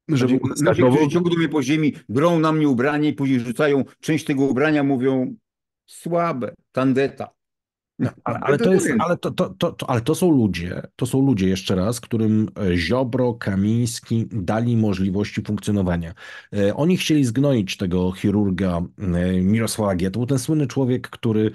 Speaker 1: żeby znaczy, którzy ciągną mnie
Speaker 2: po ziemi, grą na mnie ubranie i później rzucają część tego ubrania, mówią słabe, tandeta.
Speaker 1: ale, to są ludzie, to są ludzie jeszcze raz, którym e, Ziobro, Kamiński dali możliwości funkcjonowania. E, oni chcieli zgnoić tego chirurga e, Mirosława był ten słynny człowiek, który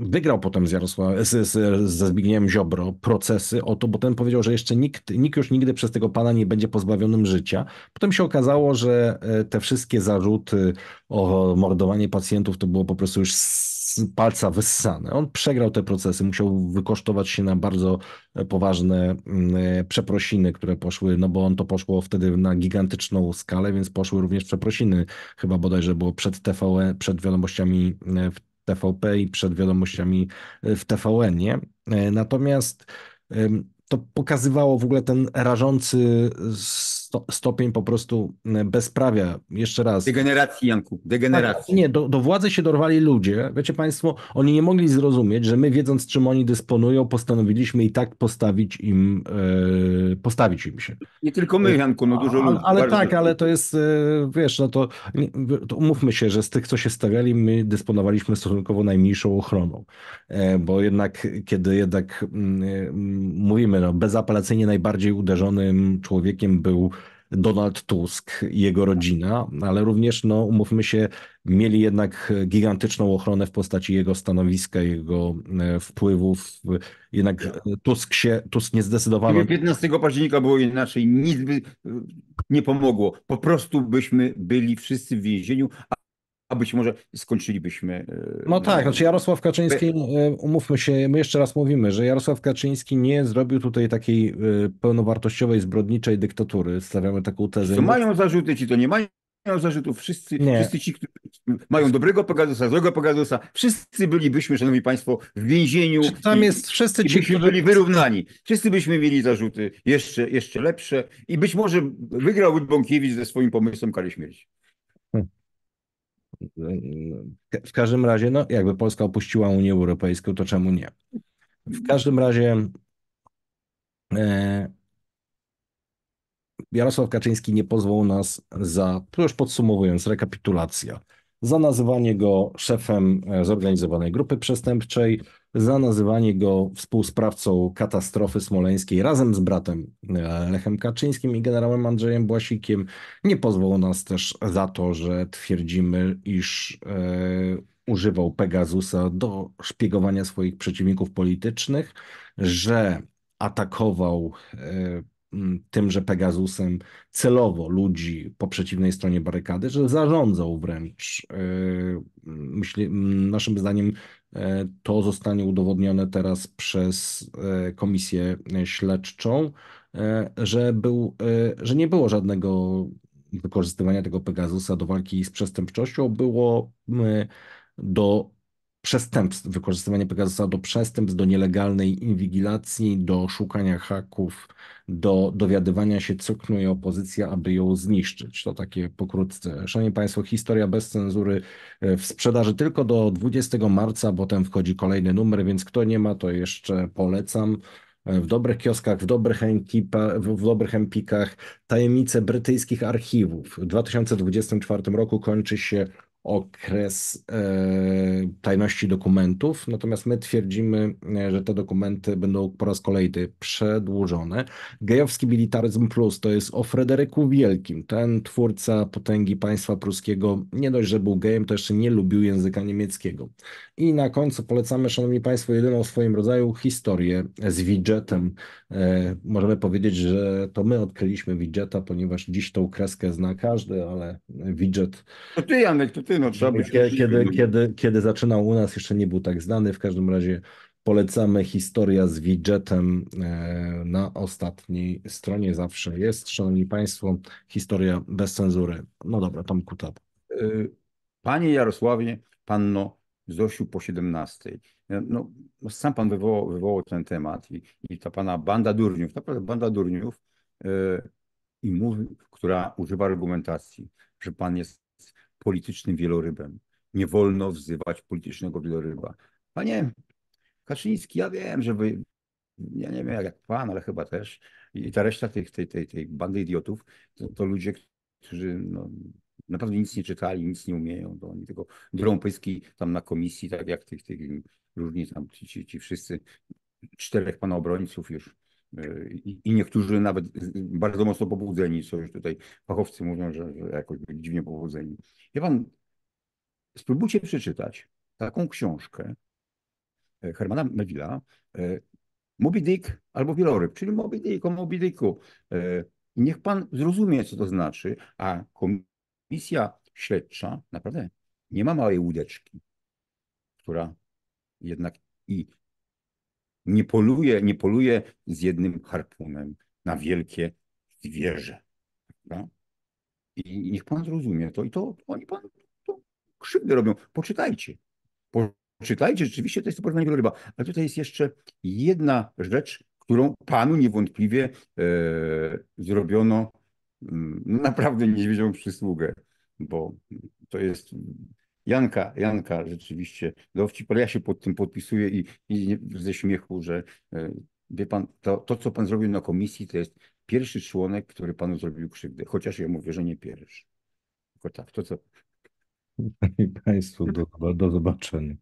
Speaker 1: wygrał potem z, Jarosław, z, z, ze Zbigniewem Ziobro procesy o to, bo ten powiedział, że jeszcze nikt, nikt już nigdy przez tego pana nie będzie pozbawionym życia. Potem się okazało, że e, te wszystkie zarzuty o mordowanie pacjentów to było po prostu już z palca wyssane. On przegrał te procesy, musiał wykosztować się na bardzo e, poważne mm, e, przeprosiny, które poszły, no bo on to poszło wtedy na gigantyczną skalę, więc poszły również przeprosiny, chyba bodajże było przed TVE przed wiadomościami w TVP i przed wiadomościami e, w TVN. Nie? E, natomiast to pokazywało w ogóle ten rażący sto, stopień po prostu e, bezprawia. Jeszcze raz.
Speaker 2: Degeneracji, Janku, tak, degeneracji.
Speaker 1: nie, do, do władzy się dorwali ludzie. Wiecie Państwo, oni nie mogli zrozumieć, że my wiedząc, czym oni dysponują, postanowiliśmy i tak postawić im, e, postawić im się.
Speaker 2: Nie tylko my, e, Janku, no dużo ludzi. Ale tak,
Speaker 1: ale to jest, wiesz, no to, to umówmy się, że z tych, co się stawiali, my dysponowaliśmy stosunkowo najmniejszą ochroną, bo jednak, kiedy jednak mm, mm, mówimy, no, bezapelacyjnie najbardziej uderzonym człowiekiem był Donald Tusk i jego rodzina, ale również, no, umówmy się, mieli jednak gigantyczną ochronę w postaci jego stanowiska, jego e, wpływów. Jednak Tusk się, Tusk nie zdecydował.
Speaker 2: 15 października było inaczej, nic by e, nie pomogło. Po prostu byśmy byli wszyscy w więzieniu, a być może skończylibyśmy. E, no tak, znaczy Jarosław Kaczyński,
Speaker 1: e, umówmy się, my jeszcze raz mówimy, że Jarosław Kaczyński nie zrobił tutaj takiej e, pełnowartościowej, zbrodniczej dyktatury. Stawiamy taką tezę. To
Speaker 2: mają zarzuty, ci to nie mają mają zarzutów. Wszyscy, wszyscy ci, którzy mają dobrego Pegasusa, złego Pegasusa, wszyscy bylibyśmy, szanowni państwo, w więzieniu. Czy tam jest wszyscy ci, którzy byli wyrównani. Wszyscy byśmy mieli zarzuty jeszcze, jeszcze lepsze i być może wygrałby Bąkiewicz ze swoim pomysłem
Speaker 1: kary śmierci. W każdym razie, no jakby Polska opuściła Unię Europejską, to czemu nie? W każdym razie e, Jarosław Kaczyński nie pozwał nas za, już podsumowując, rekapitulacja, za nazywanie go szefem e, zorganizowanej grupy przestępczej, za nazywanie go współsprawcą katastrofy smoleńskiej razem z bratem e, Lechem Kaczyńskim i generałem Andrzejem Błasikiem. Nie pozwolą nas też za to, że twierdzimy, iż e, używał Pegasusa do szpiegowania swoich przeciwników politycznych, że atakował tym, e, tymże Pegasusem celowo ludzi po przeciwnej stronie barykady, że zarządzał wręcz, yy, myśli, naszym zdaniem, E, to zostanie udowodnione teraz przez e, komisję śledczą, e, że, był, że nie było żadnego wykorzystywania tego Pegasusa do walki z przestępczością, było do przestępstw, wykorzystywanie Pegasusa do przestępstw, do nielegalnej inwigilacji, do szukania haków, do dowiadywania się, co knuje opozycja, aby ją zniszczyć. To takie pokrótce. Szanowni Państwo, historia bez cenzury e, w sprzedaży tylko do 20 marca, potem wchodzi kolejny numer, więc kto nie ma, to jeszcze polecam e, w dobrych kioskach, w dobrych, ekipa, w dobrych empikach. Tajemnice brytyjskich archiwów. W 2024 roku kończy się okres e, tajności dokumentów, natomiast my twierdzimy, e, że te dokumenty będą po raz kolejny przedłużone. Gejowski Militaryzm Plus to jest o Frederyku Wielkim, ten twórca potęgi państwa pruskiego, nie dość, że był gejem, to jeszcze nie lubił języka niemieckiego. I na końcu polecamy, szanowni państwo, jedyną w swoim rodzaju historię z widgetem. E, możemy powiedzieć, że to my odkryliśmy widgeta, ponieważ dziś tą kreskę zna każdy, ale widget...
Speaker 2: To ty, Janek, to ty ty, no trzeba być... Kiedy, kiedy, no.
Speaker 1: kiedy, kiedy zaczynał u nas, jeszcze nie był tak znany, w każdym razie polecamy historia z widgetem e, na ostatniej stronie zawsze jest. Szanowni Państwo, historia bez cenzury. No dobra, tam Kutab.
Speaker 2: E, panie Jarosławie, panno Zosiu po 17. E, no, sam pan wywołał, wywołał ten temat i, i, ta pana banda durniów, naprawdę banda durniów, yy, i mówi, która używa argumentacji, że pan jest politycznym wielorybem. Nie wolno wzywać politycznego wieloryba. Panie Kaczyński, ja wiem, że wy, ja nie wiem jak, pan, ale chyba też, i ta reszta tych, tej, tej, tej bandy idiotów, to, to ludzie, którzy no, naprawdę nic nie czytali, nic nie umieją, to oni tylko drą pyski tam na komisji, tak jak tych, tych różni tam ci, ci wszyscy czterech pana obrońców już i niektórzy nawet bardzo mocno pobudzeni, co już tutaj fachowcy mówią, że, że jakoś byli dziwnie pobudzeni. Wie pan, spróbujcie przeczytać taką książkę e, Hermana Melville'a, e, Moby Dick albo Wieloryb, czyli Moby Dick o Moby Dicku. E, niech pan zrozumie, co to znaczy, a komisja śledcza naprawdę nie ma małej łódeczki, która jednak i nie poluje, nie poluje z jednym harpunem na wielkie zwierzę. Prawda? I niech pan zrozumie to. I to oni pan to robią. Poczytajcie. Poczytajcie, rzeczywiście to jest to wieloryba. Ale tutaj jest jeszcze jedna rzecz, którą panu niewątpliwie e, zrobiono mm, no, naprawdę niedźwiedzią przysługę, bo to jest Janka, Janka, rzeczywiście, dowcip, ale ja się pod tym podpisuję i, i ze śmiechu, że e, wie pan, to, to, co pan zrobił na komisji, to jest pierwszy członek, który panu zrobił krzywdę, chociaż ja mówię, że nie pierwszy.
Speaker 1: Tylko tak, to co... Szanowni Państwo, do, do zobaczenia.